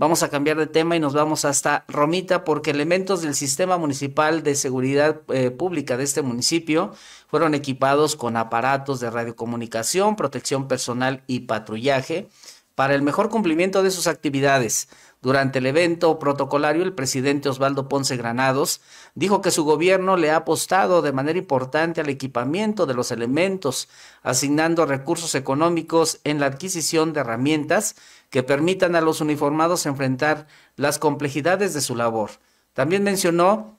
Vamos a cambiar de tema y nos vamos hasta Romita porque elementos del Sistema Municipal de Seguridad eh, Pública de este municipio fueron equipados con aparatos de radiocomunicación, protección personal y patrullaje para el mejor cumplimiento de sus actividades, durante el evento protocolario, el presidente Osvaldo Ponce Granados dijo que su gobierno le ha apostado de manera importante al equipamiento de los elementos, asignando recursos económicos en la adquisición de herramientas que permitan a los uniformados enfrentar las complejidades de su labor. También mencionó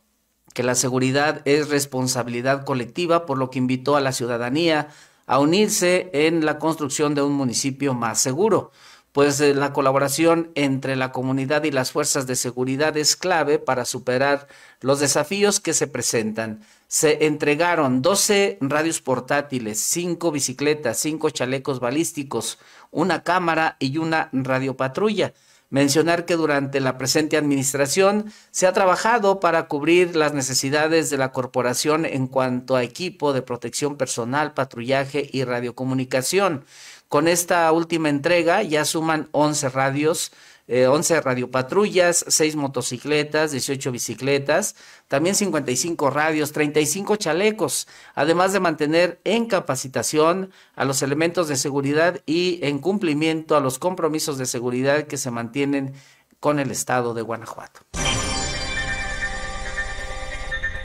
que la seguridad es responsabilidad colectiva, por lo que invitó a la ciudadanía a unirse en la construcción de un municipio más seguro pues eh, la colaboración entre la comunidad y las fuerzas de seguridad es clave para superar los desafíos que se presentan. Se entregaron 12 radios portátiles, 5 bicicletas, 5 chalecos balísticos, una cámara y una radiopatrulla. Mencionar que durante la presente administración se ha trabajado para cubrir las necesidades de la corporación en cuanto a equipo de protección personal, patrullaje y radiocomunicación. Con esta última entrega ya suman 11 radios eh, 11 radiopatrullas, 6 motocicletas, 18 bicicletas, también 55 radios, 35 chalecos, además de mantener en capacitación a los elementos de seguridad y en cumplimiento a los compromisos de seguridad que se mantienen con el Estado de Guanajuato.